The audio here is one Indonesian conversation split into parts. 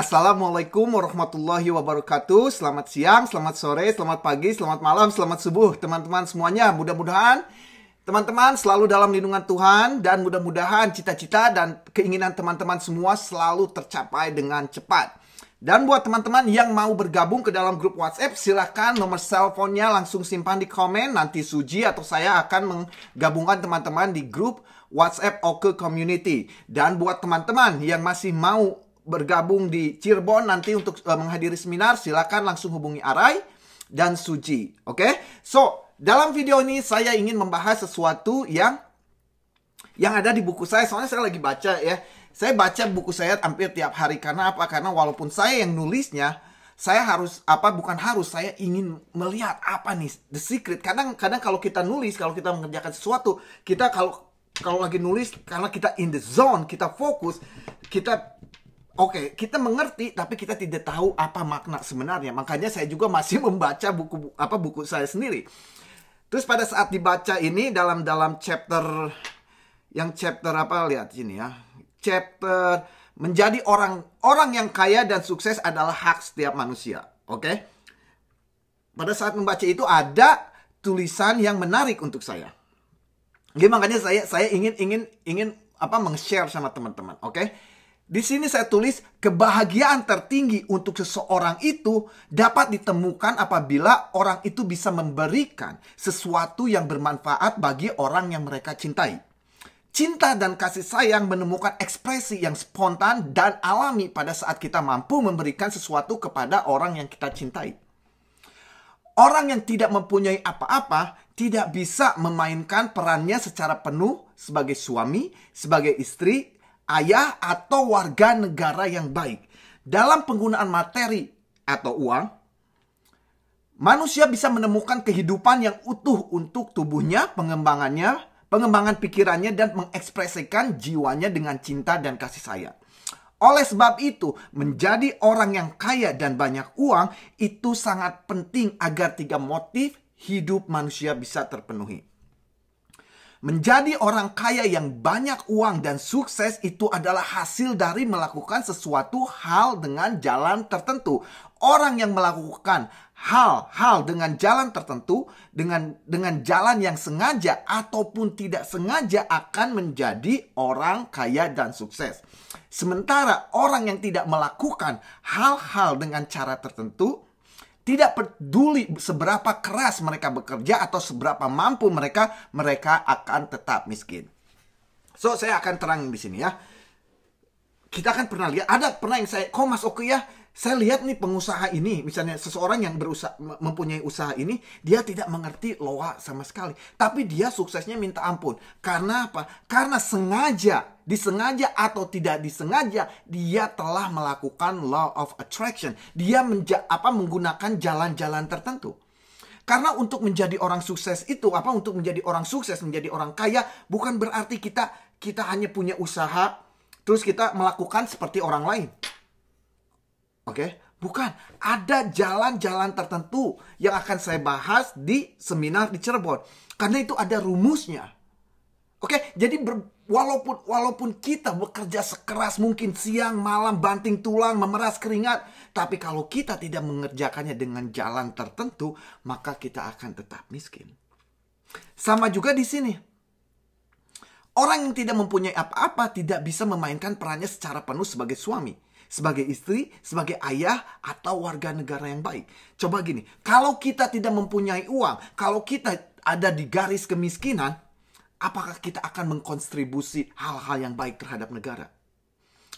Assalamualaikum warahmatullahi wabarakatuh. Selamat siang, selamat sore, selamat pagi, selamat malam, selamat subuh, teman-teman semuanya. Mudah-mudahan teman-teman selalu dalam lindungan Tuhan dan mudah-mudahan cita-cita dan keinginan teman-teman semua selalu tercapai dengan cepat. Dan buat teman-teman yang mau bergabung ke dalam grup WhatsApp, silahkan nomor teleponnya langsung simpan di komen. Nanti Suji atau saya akan menggabungkan teman-teman di grup WhatsApp Oke Community. Dan buat teman-teman yang masih mau bergabung di Cirebon nanti untuk uh, menghadiri seminar, silakan langsung hubungi Arai dan Suci. Oke, okay? so dalam video ini saya ingin membahas sesuatu yang yang ada di buku saya. Soalnya saya lagi baca ya, saya baca buku saya hampir tiap hari karena apa? Karena walaupun saya yang nulisnya, saya harus apa? Bukan harus, saya ingin melihat apa nih the secret. Kadang-kadang kalau kita nulis, kalau kita mengerjakan sesuatu, kita kalau kalau lagi nulis karena kita in the zone, kita fokus, kita Oke, okay, kita mengerti tapi kita tidak tahu apa makna sebenarnya. Makanya saya juga masih membaca buku apa buku saya sendiri. Terus pada saat dibaca ini dalam dalam chapter yang chapter apa lihat sini ya. Chapter menjadi orang orang yang kaya dan sukses adalah hak setiap manusia. Oke. Okay? Pada saat membaca itu ada tulisan yang menarik untuk saya. Jadi makanya saya saya ingin ingin ingin apa meng-share sama teman-teman, oke? okay? Di sini saya tulis kebahagiaan tertinggi untuk seseorang itu dapat ditemukan apabila orang itu bisa memberikan sesuatu yang bermanfaat bagi orang yang mereka cintai. Cinta dan kasih sayang menemukan ekspresi yang spontan dan alami pada saat kita mampu memberikan sesuatu kepada orang yang kita cintai. Orang yang tidak mempunyai apa-apa tidak bisa memainkan perannya secara penuh sebagai suami, sebagai istri, ayah atau warga negara yang baik. Dalam penggunaan materi atau uang, manusia bisa menemukan kehidupan yang utuh untuk tubuhnya, pengembangannya, pengembangan pikirannya dan mengekspresikan jiwanya dengan cinta dan kasih sayang. Oleh sebab itu, menjadi orang yang kaya dan banyak uang itu sangat penting agar tiga motif hidup manusia bisa terpenuhi. Menjadi orang kaya yang banyak uang dan sukses itu adalah hasil dari melakukan sesuatu hal dengan jalan tertentu. Orang yang melakukan hal-hal dengan jalan tertentu, dengan dengan jalan yang sengaja ataupun tidak sengaja akan menjadi orang kaya dan sukses. Sementara orang yang tidak melakukan hal-hal dengan cara tertentu, tidak peduli seberapa keras mereka bekerja atau seberapa mampu mereka, mereka akan tetap miskin. So, saya akan terangin di sini ya. Kita akan pernah lihat, ada pernah yang saya, kok Mas Oke ya, saya lihat nih pengusaha ini, misalnya seseorang yang berusaha, mempunyai usaha ini, dia tidak mengerti loa sama sekali. Tapi dia suksesnya minta ampun. Karena apa? Karena sengaja disengaja atau tidak disengaja dia telah melakukan law of attraction dia menja, apa menggunakan jalan-jalan tertentu karena untuk menjadi orang sukses itu apa untuk menjadi orang sukses menjadi orang kaya bukan berarti kita kita hanya punya usaha terus kita melakukan seperti orang lain oke okay? Bukan, ada jalan-jalan tertentu yang akan saya bahas di seminar di Cirebon. Karena itu ada rumusnya. Oke, jadi ber, walaupun walaupun kita bekerja sekeras mungkin siang malam banting tulang memeras keringat, tapi kalau kita tidak mengerjakannya dengan jalan tertentu, maka kita akan tetap miskin. Sama juga di sini. Orang yang tidak mempunyai apa-apa tidak bisa memainkan perannya secara penuh sebagai suami, sebagai istri, sebagai ayah, atau warga negara yang baik. Coba gini, kalau kita tidak mempunyai uang, kalau kita ada di garis kemiskinan, apakah kita akan mengkontribusi hal-hal yang baik terhadap negara?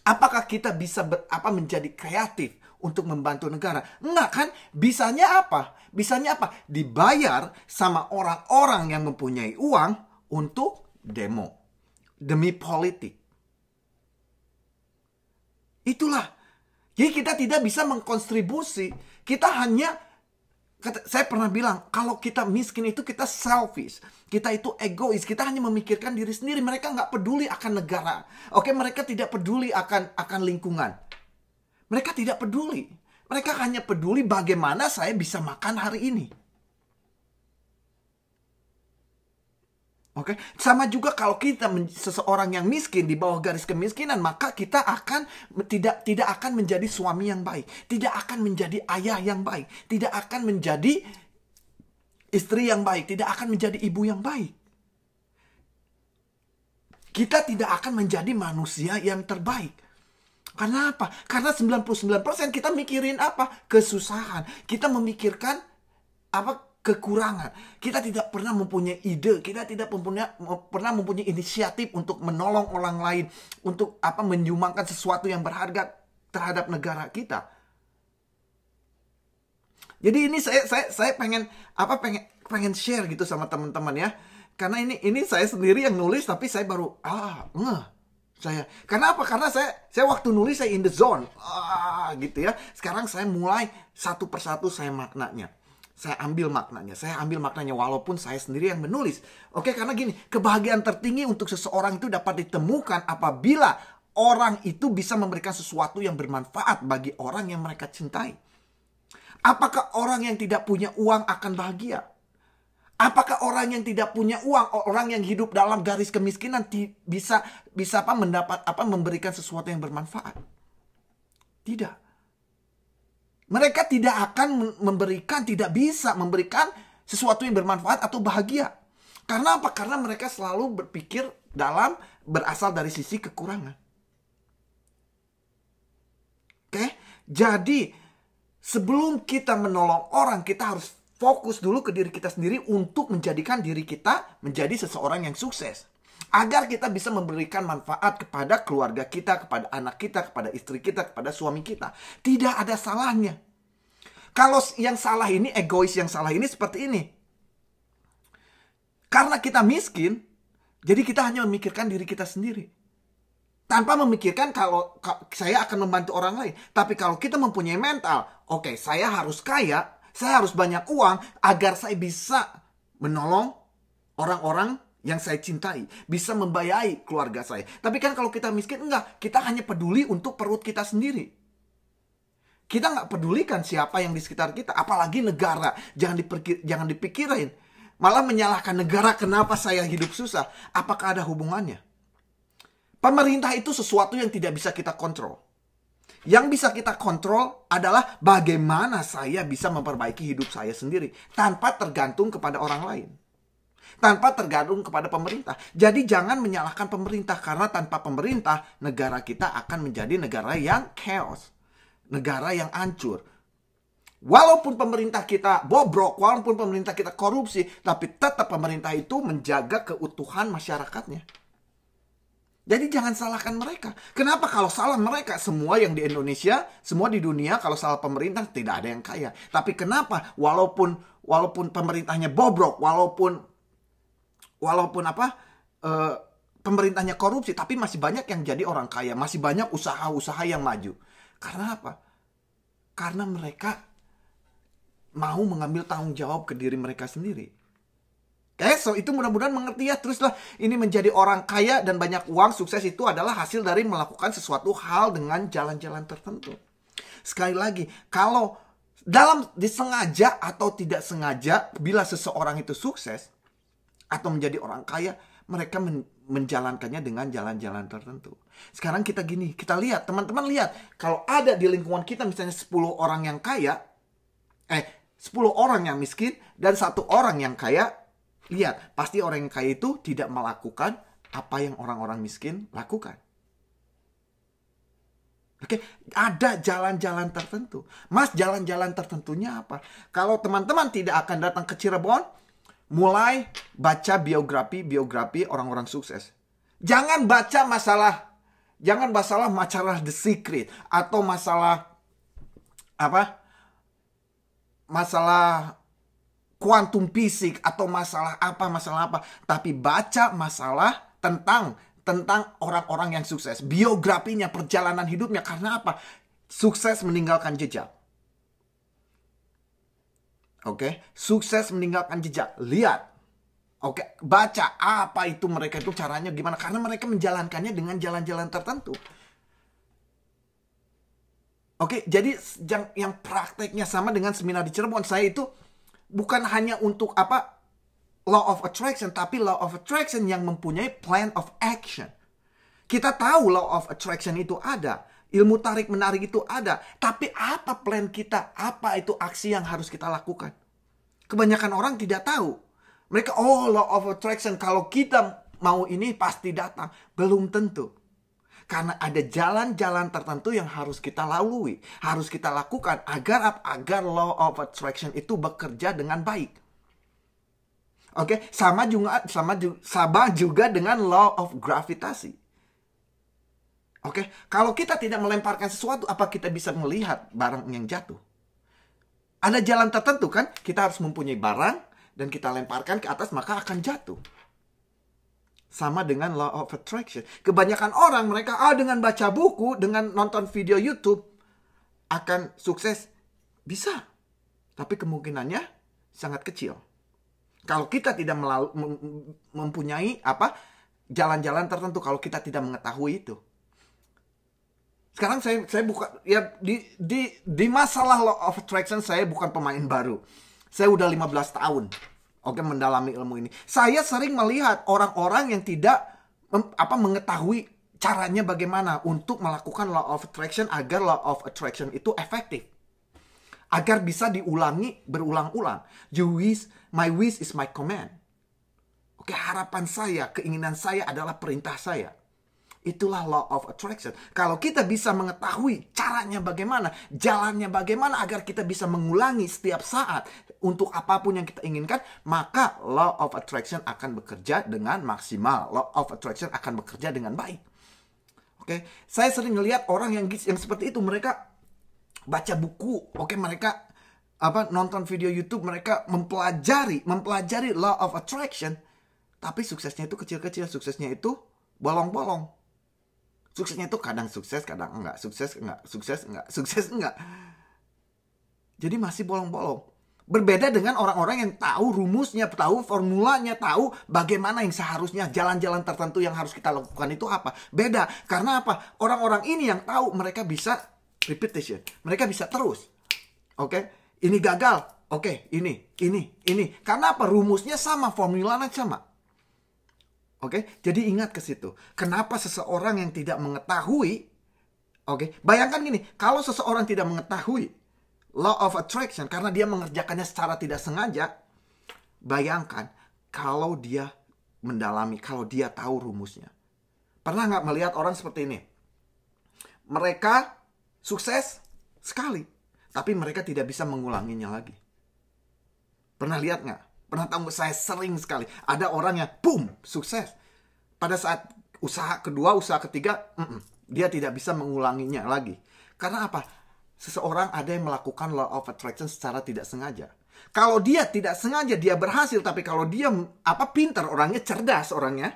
Apakah kita bisa ber, apa menjadi kreatif untuk membantu negara? Enggak kan? Bisanya apa? Bisanya apa? Dibayar sama orang-orang yang mempunyai uang untuk demo demi politik. Itulah. Jadi kita tidak bisa mengkontribusi, kita hanya kata, saya pernah bilang kalau kita miskin itu kita selfish kita itu egois kita hanya memikirkan diri sendiri mereka nggak peduli akan negara oke mereka tidak peduli akan akan lingkungan mereka tidak peduli mereka hanya peduli bagaimana saya bisa makan hari ini Oke, okay? sama juga kalau kita seseorang yang miskin di bawah garis kemiskinan, maka kita akan tidak tidak akan menjadi suami yang baik, tidak akan menjadi ayah yang baik, tidak akan menjadi istri yang baik, tidak akan menjadi ibu yang baik. Kita tidak akan menjadi manusia yang terbaik. Karena apa? Karena 99% kita mikirin apa? Kesusahan. Kita memikirkan apa kekurangan. Kita tidak pernah mempunyai ide, kita tidak mempunyai pernah mempunyai inisiatif untuk menolong orang lain, untuk apa menyumbangkan sesuatu yang berharga terhadap negara kita. Jadi ini saya saya saya pengen apa pengen pengen share gitu sama teman-teman ya. Karena ini ini saya sendiri yang nulis tapi saya baru ah ngeh saya. Karena apa? Karena saya saya waktu nulis saya in the zone. Ah gitu ya. Sekarang saya mulai satu persatu saya maknanya saya ambil maknanya, saya ambil maknanya walaupun saya sendiri yang menulis. Oke, karena gini, kebahagiaan tertinggi untuk seseorang itu dapat ditemukan apabila orang itu bisa memberikan sesuatu yang bermanfaat bagi orang yang mereka cintai. Apakah orang yang tidak punya uang akan bahagia? Apakah orang yang tidak punya uang, orang yang hidup dalam garis kemiskinan bisa bisa apa mendapat apa memberikan sesuatu yang bermanfaat? Tidak. Mereka tidak akan memberikan, tidak bisa memberikan sesuatu yang bermanfaat atau bahagia. Karena apa? Karena mereka selalu berpikir dalam berasal dari sisi kekurangan. Oke, jadi sebelum kita menolong orang, kita harus fokus dulu ke diri kita sendiri untuk menjadikan diri kita menjadi seseorang yang sukses agar kita bisa memberikan manfaat kepada keluarga kita, kepada anak kita, kepada istri kita, kepada suami kita. Tidak ada salahnya. Kalau yang salah ini egois yang salah ini seperti ini. Karena kita miskin, jadi kita hanya memikirkan diri kita sendiri. Tanpa memikirkan kalau saya akan membantu orang lain. Tapi kalau kita mempunyai mental, oke okay, saya harus kaya, saya harus banyak uang agar saya bisa menolong orang-orang yang saya cintai, bisa membayai keluarga saya. Tapi kan kalau kita miskin, enggak. Kita hanya peduli untuk perut kita sendiri. Kita nggak pedulikan siapa yang di sekitar kita, apalagi negara. Jangan, diperkir, jangan dipikirin. Malah menyalahkan negara kenapa saya hidup susah. Apakah ada hubungannya? Pemerintah itu sesuatu yang tidak bisa kita kontrol. Yang bisa kita kontrol adalah bagaimana saya bisa memperbaiki hidup saya sendiri tanpa tergantung kepada orang lain tanpa tergantung kepada pemerintah. Jadi jangan menyalahkan pemerintah karena tanpa pemerintah negara kita akan menjadi negara yang chaos, negara yang hancur. Walaupun pemerintah kita bobrok, walaupun pemerintah kita korupsi, tapi tetap pemerintah itu menjaga keutuhan masyarakatnya. Jadi jangan salahkan mereka. Kenapa kalau salah mereka semua yang di Indonesia, semua di dunia kalau salah pemerintah tidak ada yang kaya. Tapi kenapa walaupun walaupun pemerintahnya bobrok, walaupun walaupun apa uh, pemerintahnya korupsi tapi masih banyak yang jadi orang kaya masih banyak usaha-usaha yang maju karena apa karena mereka mau mengambil tanggung jawab ke diri mereka sendiri Okay, so itu mudah-mudahan mengerti ya. Teruslah ini menjadi orang kaya dan banyak uang sukses itu adalah hasil dari melakukan sesuatu hal dengan jalan-jalan tertentu. Sekali lagi, kalau dalam disengaja atau tidak sengaja, bila seseorang itu sukses, atau menjadi orang kaya, mereka men menjalankannya dengan jalan-jalan tertentu. Sekarang kita gini, kita lihat, teman-teman lihat, kalau ada di lingkungan kita misalnya 10 orang yang kaya, eh 10 orang yang miskin dan satu orang yang kaya, lihat, pasti orang yang kaya itu tidak melakukan apa yang orang-orang miskin lakukan. Oke, ada jalan-jalan tertentu. Mas, jalan-jalan tertentunya apa? Kalau teman-teman tidak akan datang ke Cirebon, mulai baca biografi-biografi orang-orang sukses. Jangan baca masalah jangan masalah masalah the secret atau masalah apa? Masalah kuantum fisik atau masalah apa masalah apa, tapi baca masalah tentang tentang orang-orang yang sukses, biografinya, perjalanan hidupnya karena apa? Sukses meninggalkan jejak. Oke, okay? sukses meninggalkan jejak. Lihat. Oke, okay? baca apa itu mereka itu caranya gimana karena mereka menjalankannya dengan jalan-jalan tertentu. Oke, okay? jadi yang yang prakteknya sama dengan seminar di Cirebon saya itu bukan hanya untuk apa law of attraction tapi law of attraction yang mempunyai plan of action. Kita tahu law of attraction itu ada, Ilmu tarik menarik itu ada, tapi apa plan kita? Apa itu aksi yang harus kita lakukan? Kebanyakan orang tidak tahu. Mereka oh law of attraction kalau kita mau ini pasti datang. Belum tentu. Karena ada jalan-jalan tertentu yang harus kita lalui, harus kita lakukan agar agar law of attraction itu bekerja dengan baik. Oke, okay? sama juga sama juga, sama juga dengan law of gravitasi. Oke, okay? kalau kita tidak melemparkan sesuatu, apa kita bisa melihat barang yang jatuh? Ada jalan tertentu kan? Kita harus mempunyai barang dan kita lemparkan ke atas maka akan jatuh. Sama dengan law of attraction. Kebanyakan orang mereka ah dengan baca buku, dengan nonton video YouTube akan sukses. Bisa. Tapi kemungkinannya sangat kecil. Kalau kita tidak melalu, mempunyai apa jalan-jalan tertentu kalau kita tidak mengetahui itu sekarang saya saya buka ya di di di masalah law of attraction saya bukan pemain baru. Saya udah 15 tahun oke mendalami ilmu ini. Saya sering melihat orang-orang yang tidak mem, apa mengetahui caranya bagaimana untuk melakukan law of attraction agar law of attraction itu efektif. Agar bisa diulangi berulang-ulang. You wish, my wish is my command. Oke, harapan saya, keinginan saya adalah perintah saya. Itulah law of attraction. Kalau kita bisa mengetahui caranya bagaimana, jalannya bagaimana agar kita bisa mengulangi setiap saat untuk apapun yang kita inginkan, maka law of attraction akan bekerja dengan maksimal. Law of attraction akan bekerja dengan baik. Oke, okay? saya sering melihat orang yang yang seperti itu mereka baca buku, oke okay? mereka apa nonton video YouTube mereka mempelajari mempelajari law of attraction tapi suksesnya itu kecil-kecil suksesnya itu bolong-bolong suksesnya tuh kadang sukses kadang enggak sukses enggak sukses enggak sukses enggak jadi masih bolong-bolong berbeda dengan orang-orang yang tahu rumusnya tahu formulanya tahu bagaimana yang seharusnya jalan-jalan tertentu yang harus kita lakukan itu apa beda karena apa orang-orang ini yang tahu mereka bisa repetition mereka bisa terus oke okay? ini gagal oke okay, ini ini ini karena apa rumusnya sama formulanya sama Oke, okay? jadi ingat ke situ. Kenapa seseorang yang tidak mengetahui, oke, okay? bayangkan gini, kalau seseorang tidak mengetahui law of attraction karena dia mengerjakannya secara tidak sengaja, bayangkan kalau dia mendalami, kalau dia tahu rumusnya. Pernah nggak melihat orang seperti ini? Mereka sukses sekali, tapi mereka tidak bisa mengulanginya lagi. Pernah lihat nggak? Pernah tahu saya sering sekali. Ada orang yang boom, sukses. Pada saat usaha kedua, usaha ketiga, mm -mm, dia tidak bisa mengulanginya lagi. Karena apa? Seseorang ada yang melakukan law of attraction secara tidak sengaja. Kalau dia tidak sengaja dia berhasil, tapi kalau dia apa pintar orangnya cerdas orangnya.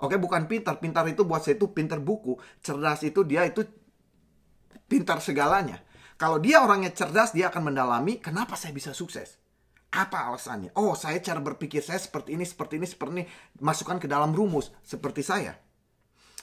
Oke, bukan pintar. Pintar itu buat saya itu pintar buku. Cerdas itu dia itu pintar segalanya. Kalau dia orangnya cerdas, dia akan mendalami kenapa saya bisa sukses. Apa alasannya? Oh, saya cara berpikir saya seperti ini, seperti ini, seperti ini. Masukkan ke dalam rumus seperti saya.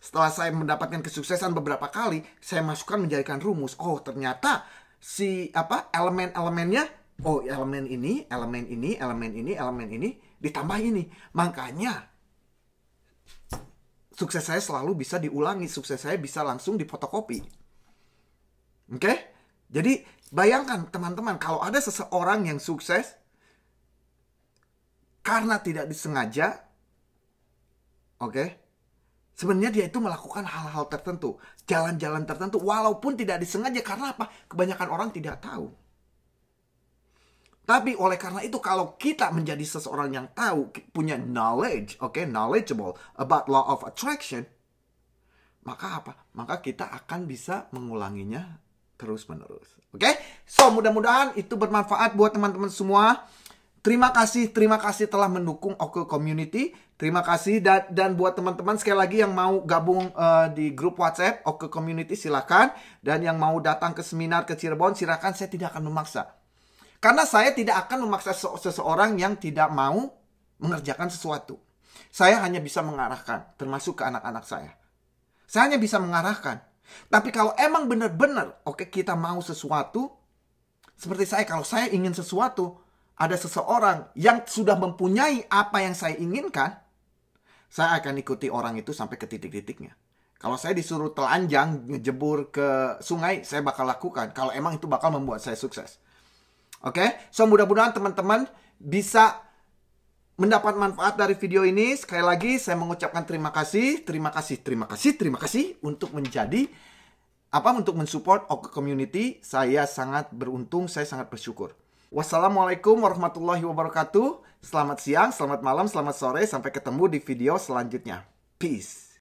Setelah saya mendapatkan kesuksesan beberapa kali, saya masukkan menjadikan rumus. Oh, ternyata si apa elemen-elemennya oh elemen ini, elemen ini, elemen ini, elemen ini ditambah ini. Makanya sukses saya selalu bisa diulangi, sukses saya bisa langsung dipotokopi. Oke? Okay? Jadi bayangkan teman-teman kalau ada seseorang yang sukses karena tidak disengaja, oke, okay, sebenarnya dia itu melakukan hal-hal tertentu, jalan-jalan tertentu, walaupun tidak disengaja karena apa? Kebanyakan orang tidak tahu. Tapi oleh karena itu kalau kita menjadi seseorang yang tahu, punya knowledge, oke, okay, knowledgeable about law of attraction, maka apa? Maka kita akan bisa mengulanginya terus-menerus. Oke? Okay? So, mudah-mudahan itu bermanfaat buat teman-teman semua. Terima kasih, terima kasih telah mendukung Oke Community. Terima kasih dan, dan buat teman-teman sekali lagi yang mau gabung uh, di grup WhatsApp Oke Community silakan dan yang mau datang ke seminar ke Cirebon silakan saya tidak akan memaksa. Karena saya tidak akan memaksa seseorang yang tidak mau mengerjakan sesuatu. Saya hanya bisa mengarahkan termasuk ke anak-anak saya. Saya hanya bisa mengarahkan. Tapi kalau emang benar-benar oke okay, kita mau sesuatu seperti saya kalau saya ingin sesuatu ada seseorang yang sudah mempunyai apa yang saya inginkan, saya akan ikuti orang itu sampai ke titik-titiknya. Kalau saya disuruh telanjang, ngejebur ke sungai, saya bakal lakukan. Kalau emang itu bakal membuat saya sukses. Oke, okay? so mudah-mudahan teman-teman bisa mendapat manfaat dari video ini. Sekali lagi saya mengucapkan terima kasih, terima kasih, terima kasih, terima kasih untuk menjadi apa untuk mensupport Oke Community. Saya sangat beruntung, saya sangat bersyukur. Wassalamualaikum warahmatullahi wabarakatuh. Selamat siang, selamat malam, selamat sore. Sampai ketemu di video selanjutnya. Peace.